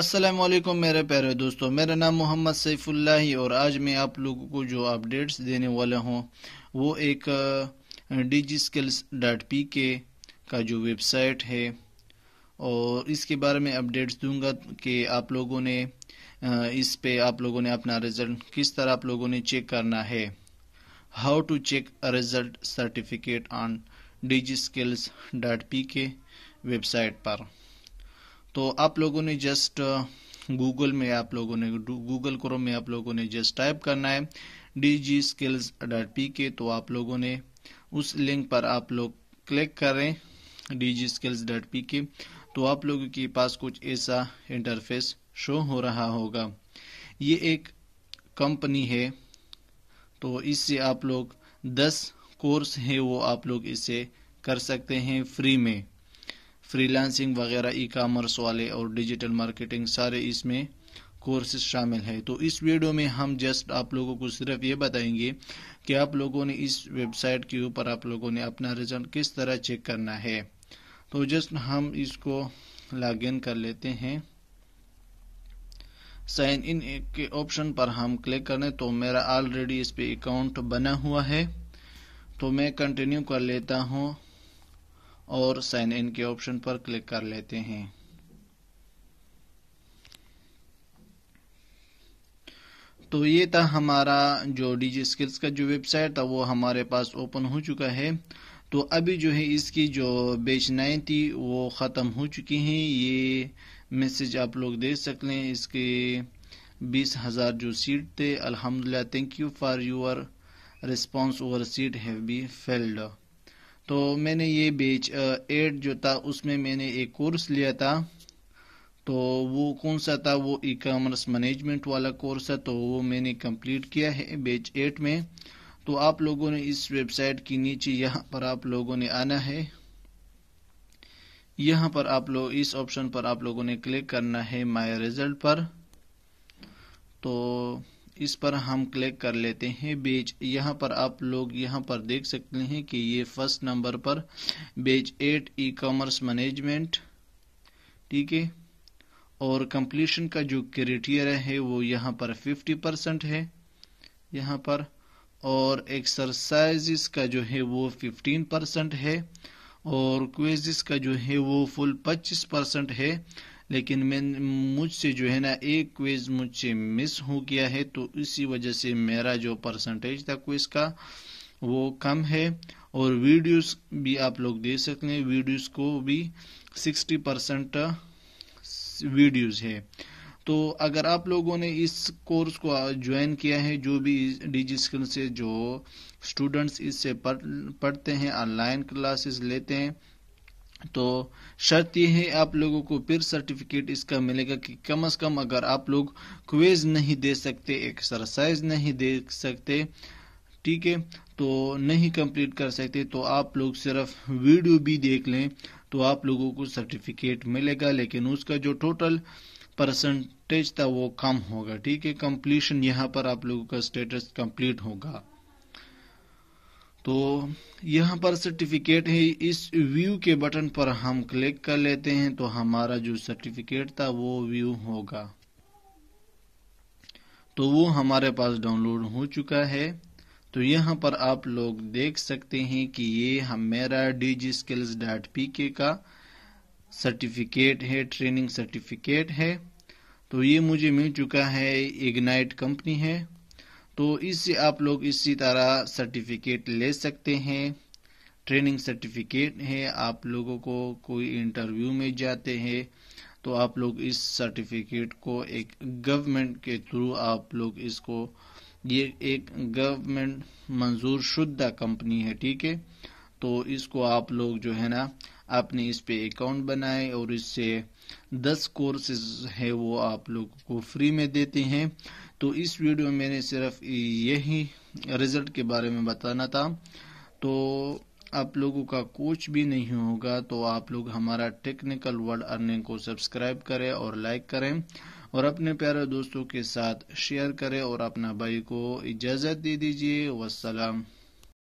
असलकम मेरे प्यारे दोस्तों मेरा नाम मोहम्मद सैफुल्लाही और आज मैं आप लोगों को जो अपडेट्स देने वाला हूँ वो एक D skills dot P K का जो वेबसाइट है और इसके बारे में अपडेट्स दूंगा कि आप लोगों ने इस पे आप लोगों ने अपना रिज़ल्ट किस तरह आप लोगों ने चेक करना है how to check result certificate on D skills dot P K website पर तो आप लोगों ने जस्ट गूगल uh, में आप लोगों ने गूगल क्रोम में आप लोगों ने जस्ट टाइप करना है digi skills dot P K तो आप लोगों ने उस लिंक पर आप लोग क्लिक करें digi skills dot P K तो आप लोगों के पास कुछ ऐसा इंटरफेस शो हो रहा होगा ये एक कंपनी है तो इससे आप लोग दस कोर्स है वो आप लोग इसे कर सकते हैं फ्री में फ्रीलांसिंग वगैरह ई कामर्स वाले और डिजिटल मार्केटिंग सारे इसमें कोर्सेज शामिल है तो इस वीडियो में हम जस्ट आप लोगों को सिर्फ ये बताएंगे कि आप लोगों ने इस वेबसाइट के ऊपर आप लोगों ने अपना रिजल्ट किस तरह चेक करना है तो जस्ट हम इसको इन कर लेते हैं साइन इन के ऑप्शन पर हम क्लिक करें तो मेरा ऑलरेडी इस पे अकाउंट बना हुआ है तो मैं कंटिन्यू कर लेता हूँ और साइन इन के ऑप्शन पर क्लिक कर लेते हैं तो ये था हमारा जो डीजी स्किल्स का जो वेबसाइट था वो हमारे पास ओपन हो चुका है तो अभी जो है इसकी जो बेचनाए थी वो ख़त्म हो चुकी हैं ये मैसेज आप लोग देख सकते हैं इसके बीस हज़ार जो सीट थे अल्हम्दुलिल्लाह thank you for your response over seat have be failed तो मैंने ये बेच एड जो था उसमें मैंने एक कोर्स लिया था तो वो कौन सा था वो ई कॉमर्स मैनेजमेंट वाला कोर्स है तो वो मैंने कंप्लीट किया है बेच एट में तो आप लोगों ने इस वेबसाइट के नीचे यहाँ पर आप लोगों ने आना है यहाँ पर आप लोग इस ऑप्शन पर आप लोगों ने क्लिक करना है माय रिजल्ट पर तो इस पर हम क्लिक कर लेते हैं बेच यहाँ पर आप लोग यहाँ पर देख सकते हैं कि ये फर्स्ट नंबर पर बेच एट ई कॉमर्स मैनेजमेंट ठीक है और कंप्लीशन का जो क्रिटेरिया है वो यहाँ पर फिफ्टी परसेंट है यहाँ पर और एक्सरसाइजिस का जो है वो फिफ्टीन परसेंट है और क्वेजिस का जो है वो फुल पच्चीस परसेंट है लेकिन मैं मुझसे जो है ना एक क्विज मुझसे मिस हो गया है तो इसी वजह से मेरा जो परसेंटेज था क्विज का वो कम है और वीडियोस भी आप लोग दे सकते हैं वीडियोस को भी सिक्सटी परसेंट वीडियोज है तो अगर आप लोगों ने इस कोर्स को ज्वाइन किया है जो भी डिजी स्किल से जो स्टूडेंट्स इससे पढ़ते हैं ऑनलाइन क्लासेस लेते हैं तो शर्त यह है आप लोगों को फिर सर्टिफिकेट इसका मिलेगा कि कम से कम अगर आप लोग क्वेज नहीं दे सकते एक्सरसाइज नहीं दे सकते ठीक है तो नहीं कंप्लीट कर सकते तो आप लोग सिर्फ वीडियो भी देख लें तो आप लोगों को सर्टिफिकेट मिलेगा लेकिन उसका जो टोटल परसेंटेज था वो कम होगा ठीक है कंप्लीशन यहाँ पर आप लोगों का स्टेटस कंप्लीट होगा तो यहाँ पर सर्टिफिकेट है इस व्यू के बटन पर हम क्लिक कर लेते हैं तो हमारा जो सर्टिफिकेट था वो व्यू होगा तो वो हमारे पास डाउनलोड हो चुका है तो यहाँ पर आप लोग देख सकते हैं कि ये हम मेरा digi skills dot P K का सर्टिफिकेट है ट्रेनिंग सर्टिफिकेट है तो ये मुझे मिल चुका है इग्नाइट कंपनी है तो इससे आप लोग इसी तरह सर्टिफिकेट ले सकते हैं ट्रेनिंग सर्टिफिकेट है आप लोगों को कोई इंटरव्यू में जाते हैं तो आप लोग इस सर्टिफिकेट को एक गवर्नमेंट के थ्रू आप लोग इसको ये एक गवर्नमेंट मंजूर शुद्धा कंपनी है ठीक है तो इसको आप लोग जो है ना आपने इस पे अकाउंट बनाए और इससे दस कोर्सेज है वो आप लोग को फ्री में देते हैं तो इस वीडियो में मैंने सिर्फ यही रिज़ल्ट के बारे में बताना था तो आप लोगों का कुछ भी नहीं होगा तो आप लोग हमारा टेक्निकल वर्ल्ड अर्निंग को सब्सक्राइब करें और लाइक करें और अपने प्यारे दोस्तों के साथ शेयर करें और अपना भाई को इजाज़त दे दीजिए वसलम